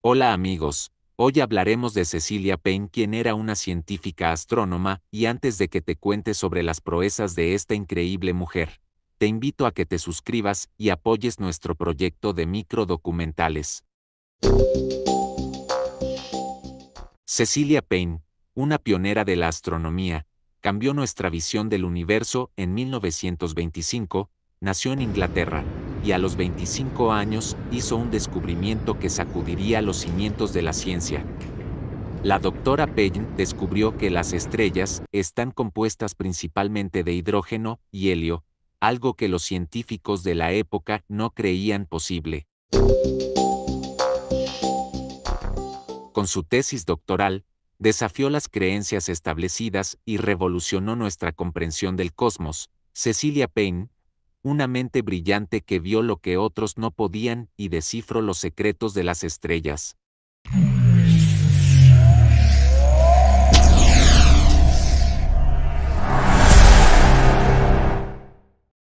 Hola amigos, hoy hablaremos de Cecilia Payne quien era una científica astrónoma, y antes de que te cuente sobre las proezas de esta increíble mujer, te invito a que te suscribas y apoyes nuestro proyecto de microdocumentales. Cecilia Payne, una pionera de la astronomía, cambió nuestra visión del universo en 1925, nació en Inglaterra, y a los 25 años hizo un descubrimiento que sacudiría los cimientos de la ciencia. La doctora Payne descubrió que las estrellas están compuestas principalmente de hidrógeno y helio, algo que los científicos de la época no creían posible. Con su tesis doctoral, desafió las creencias establecidas y revolucionó nuestra comprensión del cosmos. Cecilia Payne, una mente brillante que vio lo que otros no podían y descifró los secretos de las estrellas.